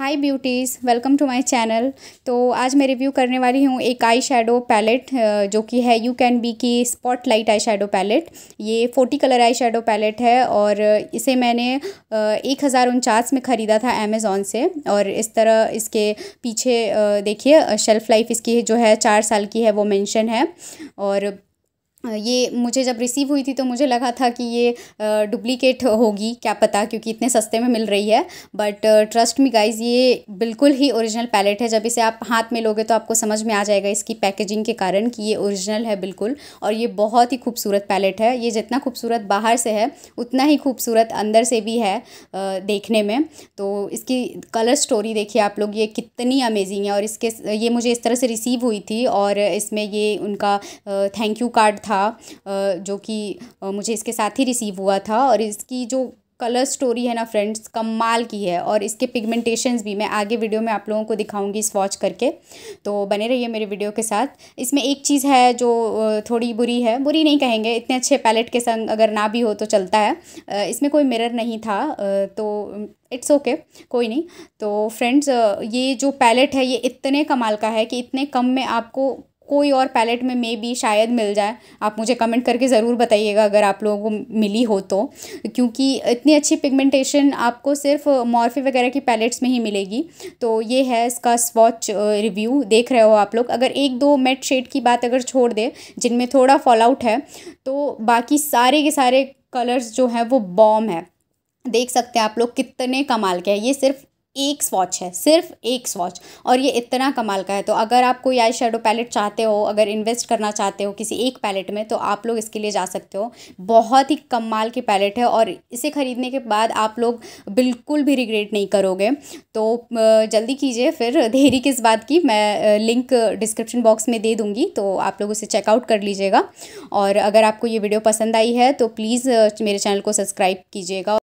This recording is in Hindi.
hi beauties welcome to my channel तो आज मैं रिव्यू करने वाली हूँ एक आई शेडो पैलेट जो कि है यू कैन बी की spotlight eye shadow palette ये forty colour eye shadow palette है और इसे मैंने एक हज़ार उनचास में ख़रीदा था अमेज़ोन से और इस तरह इसके पीछे देखिए शेल्फ़ लाइफ इसकी जो है चार साल की है वो मैंशन है और ये मुझे जब रिसीव हुई थी तो मुझे लगा था कि ये डुप्लीकेट होगी क्या पता क्योंकि इतने सस्ते में मिल रही है बट ट्रस्ट मी गाइज ये बिल्कुल ही ओरिजिनल पैलेट है जब इसे आप हाथ में लोगे तो आपको समझ में आ जाएगा इसकी पैकेजिंग के कारण कि ये ओरिजिनल है बिल्कुल और ये बहुत ही खूबसूरत पैलेट है ये जितना खूबसूरत बाहर से है उतना ही खूबसूरत अंदर से भी है देखने में तो इसकी कलर स्टोरी देखिए आप लोग ये कितनी अमेजिंग है और इसके ये मुझे इस तरह से रिसीव हुई थी और इसमें ये उनका थैंक यू कार्ड था था जो कि मुझे इसके साथ ही रिसीव हुआ था और इसकी जो कलर स्टोरी है ना फ्रेंड्स कमाल की है और इसके पिगमेंटेशंस भी मैं आगे वीडियो में आप लोगों को दिखाऊंगी वॉच करके तो बने रहिए मेरे वीडियो के साथ इसमें एक चीज़ है जो थोड़ी बुरी है बुरी नहीं कहेंगे इतने अच्छे पैलेट के संग अगर ना भी हो तो चलता है इसमें कोई मिरर नहीं था तो इट्स ओके okay, कोई नहीं तो फ्रेंड्स ये जो पैलेट है ये इतने कमाल का है कि इतने कम में आपको कोई और पैलेट में मे भी शायद मिल जाए आप मुझे कमेंट करके ज़रूर बताइएगा अगर आप लोगों को मिली हो तो क्योंकि इतनी अच्छी पिगमेंटेशन आपको सिर्फ मॉर्फी वगैरह की पैलेट्स में ही मिलेगी तो ये है इसका स्वॉच रिव्यू देख रहे हो आप लोग अगर एक दो मेट शेड की बात अगर छोड़ दे जिनमें थोड़ा फॉल आउट है तो बाकी सारे के सारे कलर्स जो हैं वो बॉम है देख सकते हैं आप लोग कितने कमाल के हैं ये सिर्फ एक स्वॉच है सिर्फ एक स्वॉच और ये इतना कमाल का है तो अगर आप कोई आई शेडो पैलेट चाहते हो अगर इन्वेस्ट करना चाहते हो किसी एक पैलेट में तो आप लोग इसके लिए जा सकते हो बहुत ही कमाल की पैलेट है और इसे ख़रीदने के बाद आप लोग बिल्कुल भी रिग्रेट नहीं करोगे तो जल्दी कीजिए फिर देरी किस बात की मैं लिंक डिस्क्रिप्शन बॉक्स में दे दूँगी तो आप लोग उसे चेकआउट कर लीजिएगा और अगर आपको ये वीडियो पसंद आई है तो प्लीज़ मेरे चैनल को सब्सक्राइब कीजिएगा